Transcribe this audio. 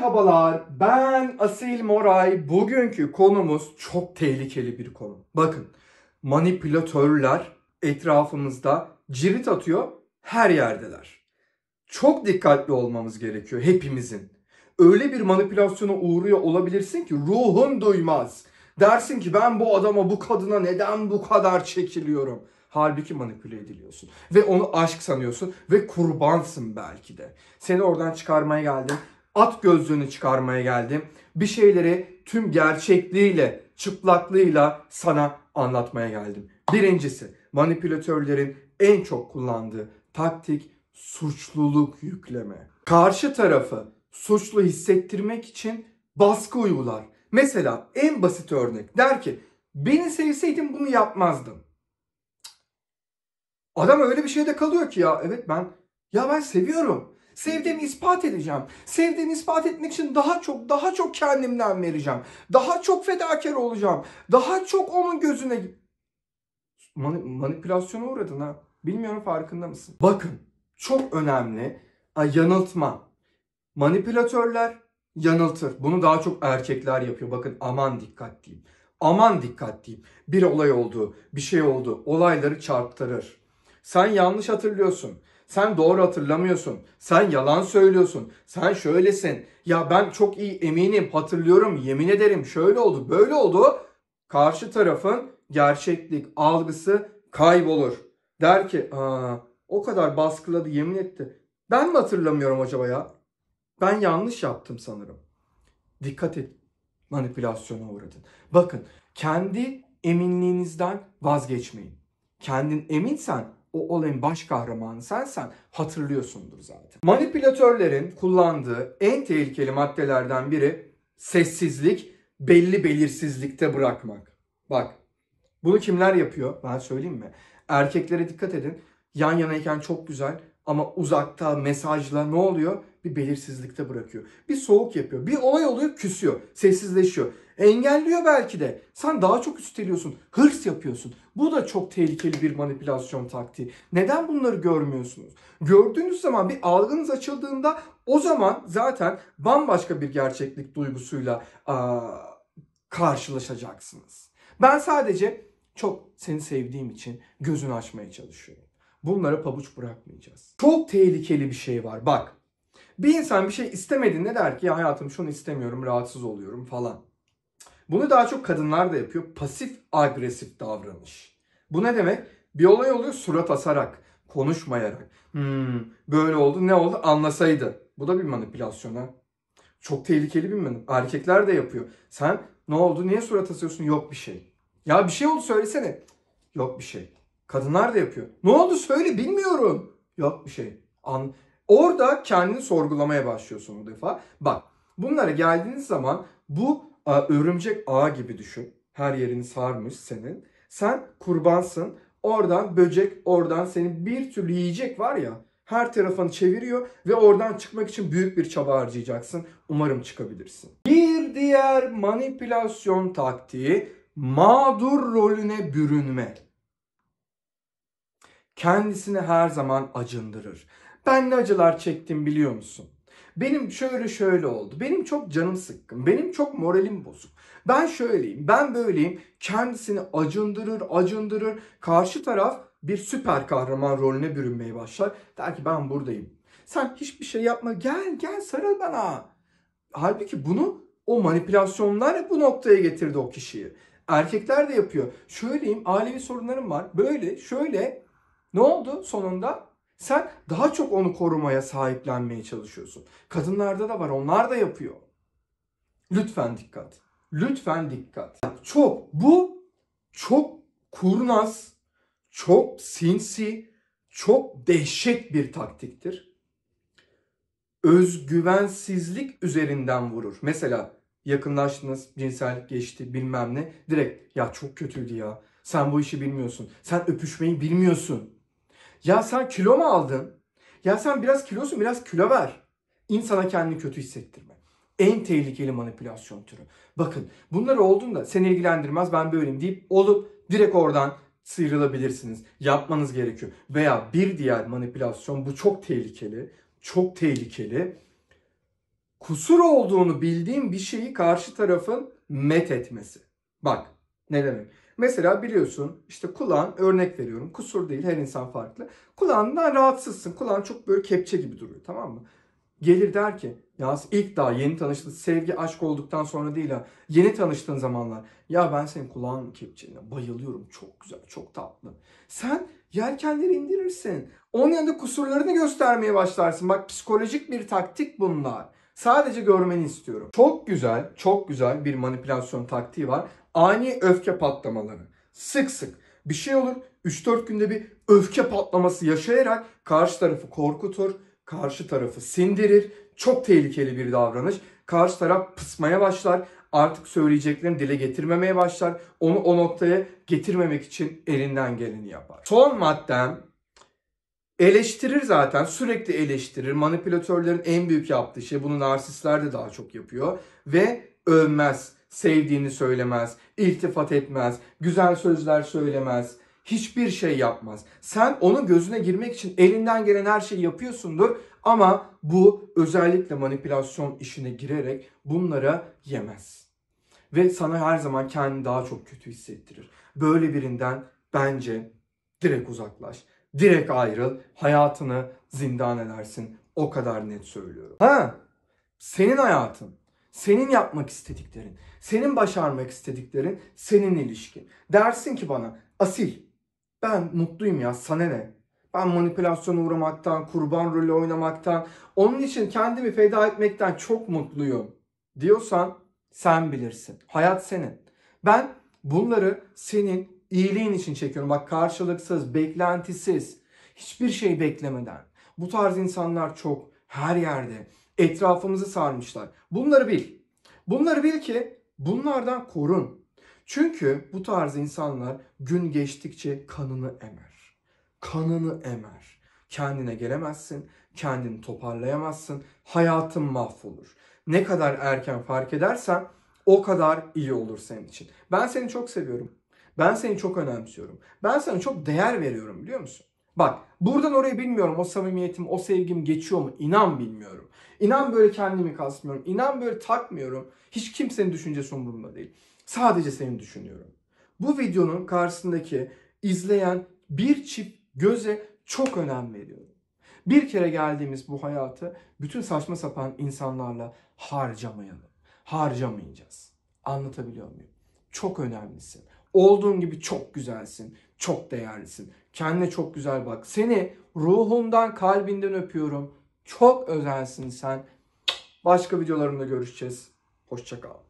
Merhabalar, ben Asil Moray. Bugünkü konumuz çok tehlikeli bir konu. Bakın, manipülatörler etrafımızda cirit atıyor, her yerdeler. Çok dikkatli olmamız gerekiyor hepimizin. Öyle bir manipülasyona uğruyor olabilirsin ki ruhun duymaz. Dersin ki ben bu adama, bu kadına neden bu kadar çekiliyorum? Halbuki manipüle ediliyorsun. Ve onu aşk sanıyorsun ve kurbansın belki de. Seni oradan çıkarmaya geldim at gözlüğünü çıkarmaya geldim. Bir şeyleri tüm gerçekliğiyle, çıplaklığıyla sana anlatmaya geldim. Birincisi manipülatörlerin en çok kullandığı taktik suçluluk yükleme. Karşı tarafı suçlu hissettirmek için baskı uygular. Mesela en basit örnek der ki beni sevseydin bunu yapmazdım. Adam öyle bir şeyde kalıyor ki ya evet ben ya ben seviyorum. Sevdiğimi ispat edeceğim. Sevdiğimi ispat etmek için daha çok, daha çok kendimden vereceğim. Daha çok fedakar olacağım. Daha çok onun gözüne... Mani manipülasyona uğradın ha. Bilmiyorum farkında mısın? Bakın çok önemli. Ay, yanıltma. Manipülatörler yanıltır. Bunu daha çok erkekler yapıyor. Bakın aman dikkat diyeyim. Aman dikkat diyeyim. Bir olay oldu, bir şey oldu. Olayları çarptırır. Sen yanlış hatırlıyorsun. Sen doğru hatırlamıyorsun. Sen yalan söylüyorsun. Sen şöylesin. Ya ben çok iyi eminim, hatırlıyorum, yemin ederim şöyle oldu, böyle oldu. Karşı tarafın gerçeklik algısı kaybolur. Der ki, Aa, o kadar baskıladı, yemin etti. Ben mi hatırlamıyorum acaba ya? Ben yanlış yaptım sanırım. Dikkat et manipülasyona uğradın. Bakın kendi eminliğinizden vazgeçmeyin. Kendin eminsen o olayın baş kahramanı sensen hatırlıyorsundur zaten. Manipülatörlerin kullandığı en tehlikeli maddelerden biri sessizlik, belli belirsizlikte bırakmak. Bak bunu kimler yapıyor? Ben söyleyeyim mi? Erkeklere dikkat edin. Yan yanayken çok güzel, ama uzakta, mesajla ne oluyor? Bir belirsizlikte bırakıyor. Bir soğuk yapıyor. Bir olay oluyor küsüyor. Sessizleşiyor. Engelliyor belki de. Sen daha çok üsteliyorsun. Hırs yapıyorsun. Bu da çok tehlikeli bir manipülasyon taktiği. Neden bunları görmüyorsunuz? Gördüğünüz zaman bir algınız açıldığında o zaman zaten bambaşka bir gerçeklik duygusuyla aa, karşılaşacaksınız. Ben sadece çok seni sevdiğim için gözünü açmaya çalışıyorum. Bunlara pabuç bırakmayacağız. Çok tehlikeli bir şey var. Bak bir insan bir şey istemediğinde der ki ya hayatım şunu istemiyorum, rahatsız oluyorum falan. Bunu daha çok kadınlar da yapıyor. Pasif agresif davranış. Bu ne demek? Bir olay oluyor surat asarak, konuşmayarak. Hmm, böyle oldu ne oldu anlasaydı. Bu da bir manipülasyon ha. Çok tehlikeli bir manipülasyon. Erkekler de yapıyor. Sen ne oldu niye surat asıyorsun yok bir şey. Ya bir şey oldu söylesene. Yok bir şey. Kadınlar da yapıyor. Ne oldu söyle bilmiyorum. Yok bir şey. An Orada kendini sorgulamaya başlıyorsun o defa. Bak bunlara geldiğiniz zaman bu a, örümcek ağ gibi düşün. Her yerini sarmış senin. Sen kurbansın. Oradan böcek, oradan senin bir türlü yiyecek var ya. Her tarafını çeviriyor ve oradan çıkmak için büyük bir çaba harcayacaksın. Umarım çıkabilirsin. Bir diğer manipülasyon taktiği mağdur rolüne bürünme kendisini her zaman acındırır. Ben ne acılar çektim biliyor musun? Benim şöyle şöyle oldu. Benim çok canım sıkkın. Benim çok moralim bozuk. Ben şöyleyim, ben böyleyim. Kendisini acındırır, acındırır. Karşı taraf bir süper kahraman rolüne bürünmeye başlar. Der ki ben buradayım. Sen hiçbir şey yapma. Gel gel sarıl bana. Halbuki bunu o manipülasyonlar bu noktaya getirdi o kişiyi. Erkekler de yapıyor. Şöyleyim ailevi sorunlarım var. Böyle şöyle ne oldu sonunda? Sen daha çok onu korumaya, sahiplenmeye çalışıyorsun. Kadınlarda da var, onlar da yapıyor. Lütfen dikkat. Lütfen dikkat. Çok bu çok kurnaz, çok sinsi, çok dehşet bir taktiktir. Özgüvensizlik üzerinden vurur. Mesela yakınlaştınız, cinsel geçti bilmem ne. Direkt ya çok kötüydü ya. Sen bu işi bilmiyorsun. Sen öpüşmeyi bilmiyorsun ya sen kilo mu aldın? Ya sen biraz kilosun biraz kilo ver. İnsana kendini kötü hissettirme. En tehlikeli manipülasyon türü. Bakın bunlar olduğunda seni ilgilendirmez ben böyleyim deyip olup direkt oradan sıyrılabilirsiniz. Yapmanız gerekiyor. Veya bir diğer manipülasyon bu çok tehlikeli. Çok tehlikeli. Kusur olduğunu bildiğim bir şeyi karşı tarafın met etmesi. Bak ne demek? Mesela biliyorsun işte kulağın örnek veriyorum. Kusur değil her insan farklı. Kulağından rahatsızsın. Kulağın çok böyle kepçe gibi duruyor tamam mı? Gelir der ki ya ilk daha yeni tanıştığın sevgi aşk olduktan sonra değil ha. Yeni tanıştığın zamanlar. Ya ben senin kulağın kepçeğine bayılıyorum. Çok güzel çok tatlı. Sen yelkenleri indirirsin. Onun yanında kusurlarını göstermeye başlarsın. Bak psikolojik bir taktik bunlar. Sadece görmeni istiyorum. Çok güzel, çok güzel bir manipülasyon taktiği var. Ani öfke patlamaları. Sık sık bir şey olur. 3-4 günde bir öfke patlaması yaşayarak karşı tarafı korkutur, karşı tarafı sindirir. Çok tehlikeli bir davranış. Karşı taraf pısmaya başlar artık söyleyeceklerini dile getirmemeye başlar. Onu o noktaya getirmemek için elinden geleni yapar. Son maddem Eleştirir zaten sürekli eleştirir. Manipülatörlerin en büyük yaptığı şey bunu narsistler de daha çok yapıyor. Ve övmez, sevdiğini söylemez, iltifat etmez, güzel sözler söylemez. Hiçbir şey yapmaz. Sen onun gözüne girmek için elinden gelen her şeyi yapıyorsundur ama bu özellikle manipülasyon işine girerek bunlara yemez. Ve sana her zaman kendini daha çok kötü hissettirir. Böyle birinden bence direkt uzaklaş. Direkt ayrıl, hayatını zindan edersin. O kadar net söylüyorum. Ha? Senin hayatın, senin yapmak istediklerin, senin başarmak istediklerin, senin ilişkin. Dersin ki bana Asil ben mutluyum ya sana ne? Ben manipülasyona uğramaktan, kurban rolü oynamaktan, onun için kendimi feda etmekten çok mutluyum diyorsan sen bilirsin. Hayat senin. Ben bunları senin iyiliğin için çekiyorum. Bak karşılıksız, beklentisiz, hiçbir şey beklemeden. Bu tarz insanlar çok her yerde. Etrafımızı sarmışlar. Bunları bil. Bunları bil ki bunlardan korun. Çünkü bu tarz insanlar gün geçtikçe kanını emer. Kanını emer. Kendine gelemezsin, kendini toparlayamazsın, hayatın mahvolur. Ne kadar erken fark edersen o kadar iyi olur senin için. Ben seni çok seviyorum. Ben seni çok önemsiyorum. Ben sana çok değer veriyorum biliyor musun? Bak buradan oraya bilmiyorum o samimiyetim, o sevgim geçiyor mu? İnan bilmiyorum. İnan böyle kendimi kasmıyorum. İnan böyle takmıyorum. Hiç kimsenin düşüncesi umurumda değil. Sadece seni düşünüyorum. Bu videonun karşısındaki izleyen bir çift göze çok önem veriyorum. Bir kere geldiğimiz bu hayatı bütün saçma sapan insanlarla harcamayalım. Harcamayacağız. Anlatabiliyor muyum? Çok önemlisin. Olduğun gibi çok güzelsin. Çok değerlisin. Kendine çok güzel bak. Seni ruhumdan, kalbinden öpüyorum. Çok özensin sen. Başka videolarımda görüşeceğiz. Hoşçakal.